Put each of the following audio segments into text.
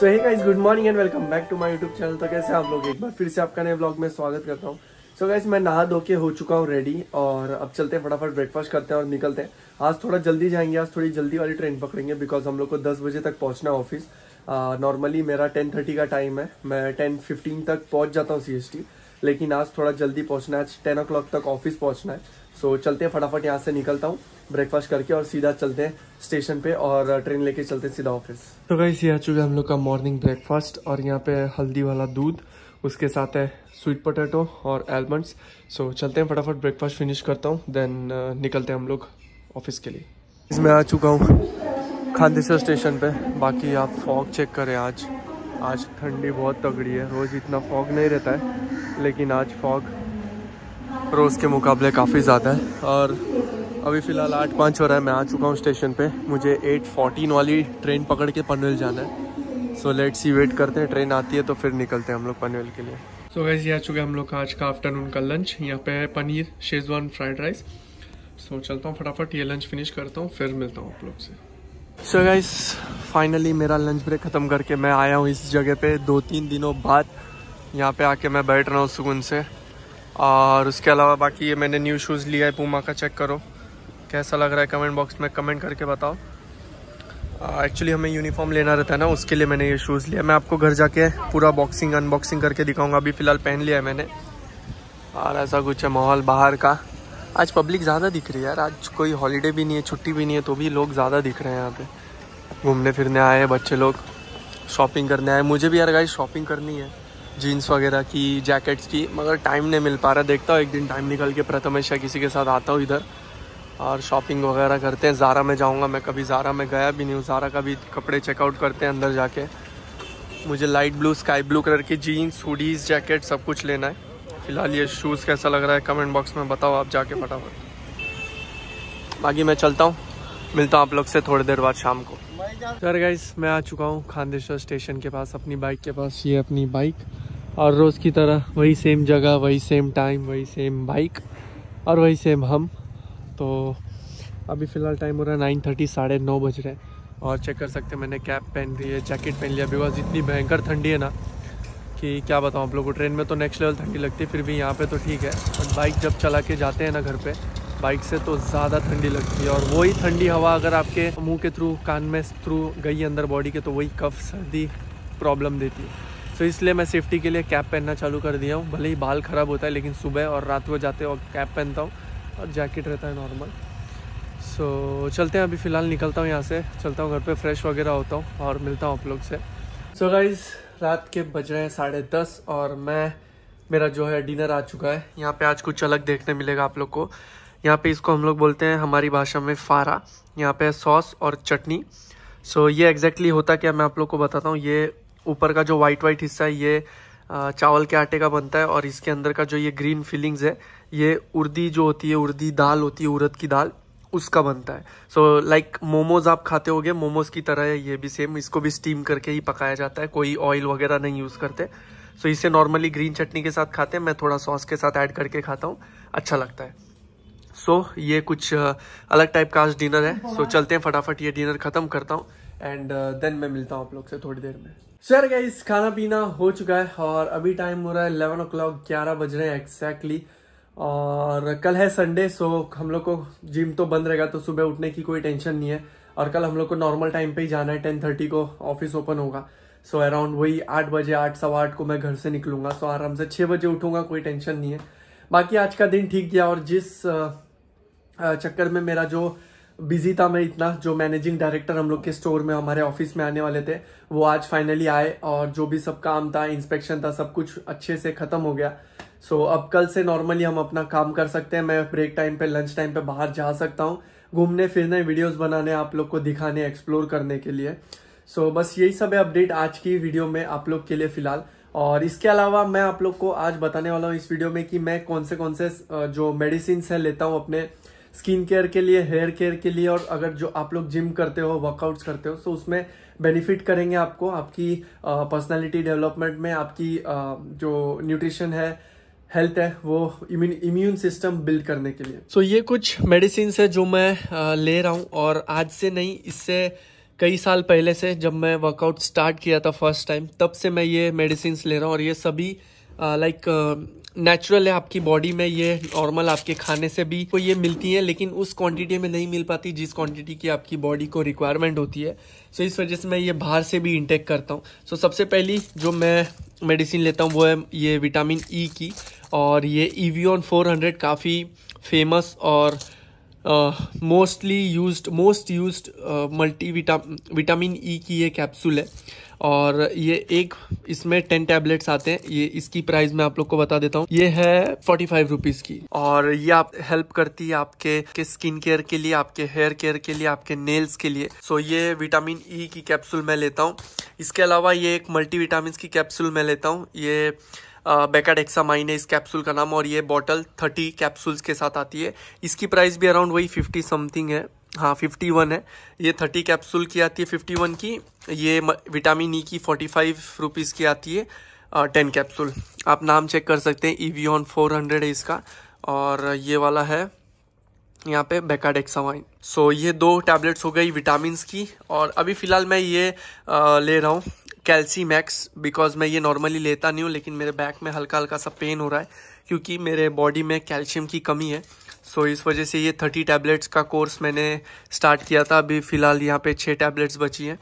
So hey guys good morning and welcome back to my YouTube channel तो कैसे आप लोग एक बार फिर से आपका नए ब्लॉग में स्वागत करता हूँ सो गाइज गाइस मैं नहा धो के हो चुका हूँ रेडी और अब चलते हैं फटाफट ब्रेकफास्ट करते हैं और निकलते हैं आज थोड़ा जल्दी जाएंगे आज थोड़ी जल्दी वाली ट्रेन पकड़ेंगे बिकॉज हम लोग को दस बजे तक पहुँचना है ऑफिस नॉर्मली मेरा टेन थर्टी का टाइम है मैं टेन फिफ्टीन तक पहुँच जाता हूँ सी लेकिन आज थोड़ा जल्दी पहुँचना है आज टेन तक ऑफिस पहुँचना है सो so, चलते हैं फटाफट यहाँ से निकलता हूँ ब्रेकफास्ट करके और सीधा चलते हैं स्टेशन पे और ट्रेन लेके चलते हैं सीधा ऑफिस तो गाइस ये आ चुका है हम लोग का मॉर्निंग ब्रेकफास्ट और यहाँ पे हल्दी वाला दूध उसके साथ है स्वीट पोटैटो और एलमंड्स सो चलते हैं फटाफट ब्रेकफास्ट फिनिश करता हूँ देन निकलते हैं हम लोग ऑफिस के लिए इसमें आ चुका हूँ खानदेसर स्टेशन पे बाकी आप फॉग चेक करें आज आज ठंडी बहुत तगड़ी है रोज़ इतना फॉग नहीं रहता है लेकिन आज फॉग रोज़ के मुकाबले काफ़ी ज़्यादा है और अभी फ़िलहाल आठ पाँच हो रहा है मैं आ चुका हूँ स्टेशन पे मुझे एट फोर्टीन वाली ट्रेन पकड़ के पनवेल जाना है सो लेट सी वेट करते हैं ट्रेन आती है तो फिर निकलते हैं हम लोग पनवेल के लिए सो वैसे ही ये आ चुका है हम लोग का आज का आफ्टरनून का लंच यहाँ पे है paneer schezwan fried rice so so, चलता हूँ फटाफट ये लंच फिनिश करता हूँ फिर मिलता हूँ आप लोग से सो गाइज़ फाइनली मेरा लंच ब्रेक ख़त्म करके मैं आया हूँ इस जगह पे दो तीन दिनों बाद यहाँ पे आके मैं बैठ रहा हूँ सुकून से और उसके अलावा बाकी ये मैंने न्यू शूज़ लिया है पूमा का चेक करो कैसा लग रहा है कमेंट बॉक्स में कमेंट करके बताओ एक्चुअली uh, हमें यूनिफॉर्म लेना रहता है ना उसके लिए मैंने ये शूज़ लिया मैं आपको घर जाके पूरा बॉक्सिंग अनबॉक्सिंग करके दिखाऊंगा अभी फ़िलहाल पहन लिया है मैंने और ऐसा कुछ है माहौल बाहर का आज पब्लिक ज़्यादा दिख रही है यार आज कोई हॉलीडे भी नहीं है छुट्टी भी नहीं है तो भी लोग ज़्यादा दिख रहे हैं यहाँ पर घूमने फिरने आए हैं बच्चे लोग शॉपिंग करने आए मुझे भी यार गाइस शॉपिंग करनी है जीन्स वगैरह की जैकेट्स की मगर टाइम नहीं मिल पा रहा देखता हूँ एक दिन टाइम निकल के हमेशा किसी के साथ आता हूँ इधर और शॉपिंग वगैरह करते हैं ज़ारा में जाऊँगा मैं कभी ज़ारा में गया भी नहीं हूँ ज़ारा का भी कपड़े चेकआउट करते हैं अंदर जाके मुझे light blue sky blue colour की जीन्स हुडीज़ जैकेट सब कुछ लेना है फ़िलहाल ये शूज़ कैसा लग रहा है कमेंट बॉक्स में बताओ आप जाके फटाफट बाकी मैं चलता हूँ मिलता हूँ आप लोग से थोड़ी देर बाद शाम को सर तो गाइस मैं आ चुका हूँ खानदेश्वर स्टेशन के पास अपनी बाइक के पास ये अपनी बाइक और रोज़ की तरह वही सेम जगह वही सेम टाइम वही सेम बाइक और वही सेम हम तो अभी फ़िलहाल टाइम हो रहा है नाइन थर्टी साढ़े नौ बज रहे हैं और चेक कर सकते हैं मैंने कैप पहन रही है जैकेट पहन लिया बिकॉज इतनी भयंकर ठंडी है ना कि क्या बताऊँ आप लोगों को ट्रेन में तो नेक्स्ट लेवल ठंडी लगती है फिर भी यहाँ पे तो ठीक है बट बाइक जब चला के जाते हैं ना घर पे बाइक से तो ज़्यादा ठंडी लगती है और वही ठंडी हवा अगर आपके मुँह के थ्रू कान में थ्रू गई अंदर बॉडी के तो वही कफ सर्दी प्रॉब्लम देती है तो so, इसलिए मैं सेफ्टी के लिए कैप पहनना चालू कर दिया हूँ भले ही बाल ख़राब होता है लेकिन सुबह और रात को जाते वक्त कैप पहनता हूँ और जैकेट रहता है नॉर्मल सो so, चलते हैं अभी फ़िलहाल निकलता हूँ यहाँ से चलता हूँ घर पे फ्रेश वगैरह होता हूँ और मिलता हूँ आप लोग से सो so गाइज रात के बज रहे हैं साढ़े दस और मैं मेरा जो है डिनर आ चुका है यहाँ पे आज कुछ अलग देखने मिलेगा आप लोग को यहाँ पे इसको हम लोग बोलते हैं हमारी भाषा में फारा यहाँ पे सॉस और चटनी सो so, ये एग्जैक्टली होता क्या मैं आप लोग को बताता हूँ ये ऊपर का जो वाइट वाइट हिस्सा है ये चावल के आटे का बनता है और इसके अंदर का जो ये ग्रीन फीलिंग्स है ये उर्दी जो होती है उर्दी दाल होती है उड़द की दाल उसका बनता है सो लाइक मोमोज आप खाते होगे मोमोज की तरह है ये भी सेम इसको भी स्टीम करके ही पकाया जाता है कोई ऑयल वगैरह नहीं यूज़ करते सो so, इसे नॉर्मली ग्रीन चटनी के साथ खाते हैं मैं थोड़ा सॉस के साथ ऐड करके खाता हूँ अच्छा लगता है सो so, ये कुछ अलग टाइप का आज डिनर है सो so, चलते हैं फटाफट ये डिनर ख़त्म करता हूँ एंड देन मैं मिलता हूँ आप लोग से थोड़ी देर में सर गाइस खाना पीना हो चुका है और अभी टाइम हो रहा है इलेवन ओ क्लॉक ग्यारह बज रहे हैं एक्जैक्टली exactly. और कल है संडे सो हम लोग को जिम तो बंद रहेगा तो सुबह उठने की कोई टेंशन नहीं है और कल हम लोग को नॉर्मल टाइम पे ही जाना है टेन थर्टी को ऑफिस ओपन होगा सो अराउंड वही आठ बजे आठ सवा आठ को मैं घर से निकलूंगा सो आराम से छः बजे उठूंगा कोई टेंशन नहीं है बाकी आज का दिन ठीक गया और जिस चक्कर में मेरा जो बिजी था मैं इतना जो मैनेजिंग डायरेक्टर हम लोग के स्टोर में हमारे ऑफिस में आने वाले थे वो आज फाइनली आए और जो भी सब काम था इंस्पेक्शन था सब कुछ अच्छे से खत्म हो गया सो अब कल से नॉर्मली हम अपना काम कर सकते हैं मैं ब्रेक टाइम पे लंच टाइम पे बाहर जा सकता हूँ घूमने फिरने वीडियोस बनाने आप लोग को दिखाने एक्सप्लोर करने के लिए सो so, बस यही सब है अपडेट आज की वीडियो में आप लोग के लिए फिलहाल और इसके अलावा मैं आप लोग को आज बताने वाला हूँ इस वीडियो में कि मैं कौन से कौन से जो मेडिसिन है लेता हूँ अपने स्किन केयर के लिए हेयर केयर के लिए और अगर जो आप लोग जिम करते हो वर्कआउट्स करते हो तो उसमें बेनिफिट करेंगे आपको आपकी पर्सनालिटी डेवलपमेंट में आपकी आ, जो न्यूट्रिशन है हेल्थ है वो इम्यून इम्यून सिस्टम बिल्ड करने के लिए सो so, ये कुछ मेडिसिन है जो मैं ले रहा हूँ और आज से नहीं इससे कई साल पहले से जब मैं वर्कआउट स्टार्ट किया था फर्स्ट टाइम तब से मैं ये मेडिसिन ले रहा हूँ और ये सभी लाइक नेचुरल है आपकी बॉडी में ये नॉर्मल आपके खाने से भी को ये मिलती है लेकिन उस क्वांटिटी में नहीं मिल पाती जिस क्वांटिटी की आपकी बॉडी को रिक्वायरमेंट होती है सो so, इस वजह से मैं ये बाहर से भी इंटेक करता हूँ सो so, सबसे पहली जो मैं मेडिसिन लेता हूँ वो है ये विटामिन ई e की और ये ईवीओन 400 काफ़ी फेमस और mostly used most used multivitamin E की ये कैप्सूल है और ये एक इसमें टेन टैबलेट्स आते हैं ये इसकी प्राइस मैं आप लोग को बता देता हूँ ये है फोर्टी फाइव रुपीज़ की और ये आप हेल्प करती है आपके के स्किन केयर के लिए आपके हेयर केयर के लिए आपके नेल्स के लिए सो ये विटामिन ई e की कैप्सूल मैं लेता हूँ इसके अलावा ये एक मल्टी विटामिन की कैप्सूल मैं लेता हूँ ये माइन है इस कैप्सूल का नाम और ये बॉटल थर्टी कैप्सूल्स के साथ आती है इसकी प्राइस भी अराउंड वही फिफ्टी समथिंग है हाँ फिफ्टी वन है ये थर्टी कैप्सूल की आती है फिफ्टी वन की ये विटामिन ई e की फोर्टी फाइव रुपीज़ की आती है टेन कैप्सूल आप नाम चेक कर सकते हैं Evion four hundred है इसका और ये वाला है यहाँ पे बेकाडेक्सावाइन सो so, ये दो टैबलेट्स हो गई विटामिन की और अभी फ़िलहाल मैं ये आ, ले रहा हूँ कैल्सी मैक्स बिकॉज मैं ये नॉर्मली लेता नहीं हूँ लेकिन मेरे बैक में हल्का हल्का सा पेन हो रहा है क्योंकि मेरे बॉडी में कैल्शियम की कमी है सो so, इस वजह से ये थर्टी टैबलेट्स का कोर्स मैंने स्टार्ट किया था अभी फ़िलहाल यहाँ पे छः टैबलेट्स बची हैं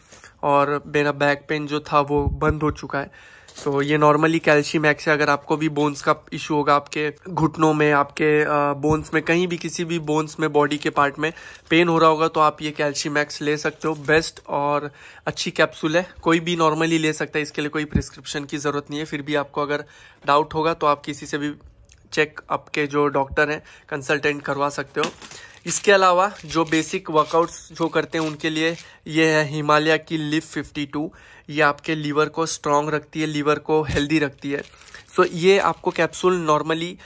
और मेरा बैक पेन जो था वो बंद हो चुका है सो तो so, ये नॉर्मली कैल्शियम एक्स है अगर आपको भी बोन्स का इशू होगा आपके घुटनों में आपके बोन्स में कहीं भी किसी भी बोन्स में बॉडी के पार्ट में पेन हो रहा होगा तो आप ये कैल्शियम एक्स ले सकते हो बेस्ट और अच्छी कैप्सूल है कोई भी नॉर्मली ले सकता है इसके लिए कोई प्रिस्क्रिप्शन की ज़रूरत नहीं है फिर भी आपको अगर डाउट होगा तो आप किसी से भी चेक आपके जो डॉक्टर हैं कंसल्टेंट करवा सकते हो इसके अलावा जो बेसिक वर्कआउट्स जो करते हैं उनके लिए ये है हिमालय की फिफ्टी 52 ये आपके लीवर को स्ट्रॉन्ग रखती है लीवर को हेल्दी रखती है सो so, ये आपको कैप्सूल नॉर्मली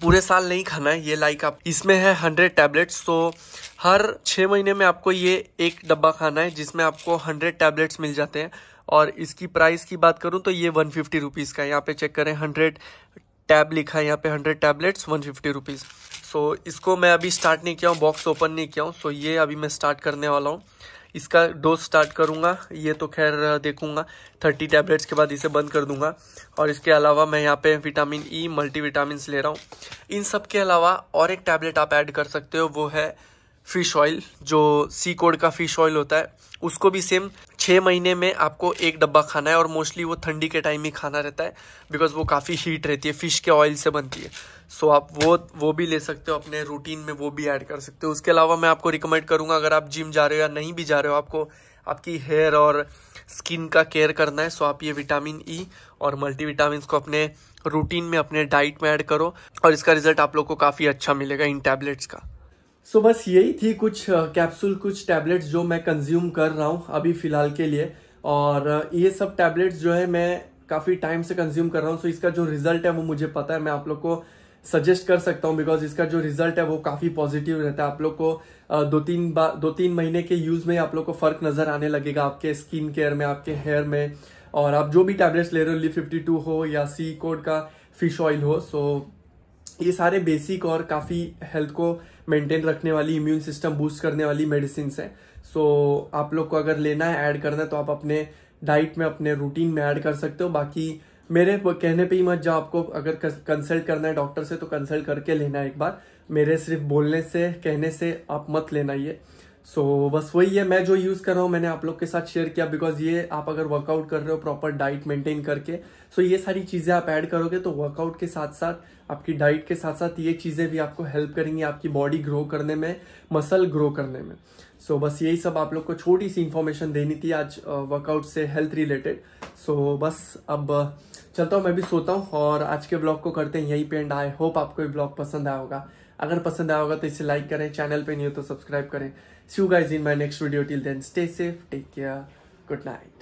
पूरे साल नहीं खाना है ये लाइक आप इसमें है हंड्रेड टैबलेट्स तो हर छः महीने में आपको ये एक डब्बा खाना है जिसमें आपको हंड्रेड टैबलेट्स मिल जाते हैं और इसकी प्राइस की बात करूँ तो ये वन फिफ्टी रुपीज़ का यहाँ पे चेक करें हंड्रेड टैब लिखा है यहाँ पे hundred tablets one fifty rupees so इसको मैं अभी स्टार्ट नहीं किया हूँ बॉक्स ओपन नहीं किया हूँ सो ये अभी मैं स्टार्ट करने वाला हूँ इसका डोज स्टार्ट करूँगा ये तो खैर देखूंगा थर्टी टैबलेट्स के बाद इसे बंद कर दूंगा और इसके अलावा मैं यहाँ पे विटामिन ई मल्टी ले रहा हूँ इन सब के अलावा और एक टैबलेट आप ऐड कर सकते हो वो है फ़िश ऑयल जो सी कोड का फ़िश ऑयल होता है उसको भी सेम छः महीने में आपको एक डब्बा खाना है और मोस्टली वो ठंडी के टाइम ही खाना रहता है बिकॉज वो काफ़ी हीट रहती है फ़िश के ऑयल से बनती है सो so आप वो वो भी ले सकते हो अपने रूटीन में वो भी ऐड कर सकते हो उसके अलावा मैं आपको रिकमेंड करूँगा अगर आप जिम जा रहे हो या नहीं भी जा रहे हो आपको आपकी हेयर और स्किन का केयर करना है सो आप ये विटामिन ई e और मल्टीविटामिन को अपने रूटीन में अपने डाइट में ऐड करो और इसका रिजल्ट आप लोग को काफ़ी अच्छा मिलेगा इन टैबलेट्स का सो बस यही थी कुछ कैप्सूल कुछ टैबलेट्स जो मैं कंज्यूम कर रहा हूँ अभी फ़िलहाल के लिए और ये सब टैबलेट्स जो है मैं काफ़ी टाइम से कंज्यूम कर रहा हूँ सो इसका जो रिजल्ट है वो मुझे पता है मैं आप लोग को सजेस्ट कर सकता हूँ बिकॉज इसका जो रिजल्ट है वो काफ़ी पॉजिटिव रहता है आप लोग को दो तीन बार दो तीन महीने के यूज़ में आप लोग को फ़र्क नज़र आने लगेगा आपके स्किन केयर में आपके हेयर में और आप जो भी टैबलेट्स ले रहे हो ली फिफ्टी टू हो या सी कोड का फिश ऑयल हो सो ये सारे बेसिक और काफ़ी हेल्थ को मेंटेन रखने वाली इम्यून सिस्टम बूस्ट करने वाली मेडिसिन हैं सो so, आप लोग को अगर लेना है ऐड करना है तो आप अपने डाइट में अपने रूटीन में ऐड कर सकते हो बाकी मेरे कहने पे ही मत जाओ आपको अगर कंसल्ट करना है डॉक्टर से तो कंसल्ट करके लेना है एक बार मेरे सिर्फ बोलने से कहने से आप मत लेना ये सो so, बस वही है मैं जो यूज़ कर रहा हूँ मैंने आप लोग के साथ शेयर किया बिकॉज ये आप अगर वर्कआउट कर रहे हो प्रॉपर डाइट मेंटेन करके सो so ये सारी चीज़ें आप ऐड करोगे तो वर्कआउट के साथ साथ आपकी डाइट के साथ साथ ये चीज़ें भी आपको हेल्प करेंगी आपकी बॉडी ग्रो करने में मसल ग्रो करने में सो so, बस यही सब आप लोग को छोटी सी इन्फॉर्मेशन देनी थी आज वर्कआउट से हेल्थ रिलेटेड सो बस अब चलता हूँ मैं भी सोता हूँ और आज के ब्लॉग को करते हैं यही पे एंड आई होप आपको ये ब्लॉग पसंद आया होगा अगर पसंद आया होगा तो इसे लाइक करें चैनल पे नहीं हो तो सब्सक्राइब करें See you guys in my next video. Till then, stay safe, take care, good night.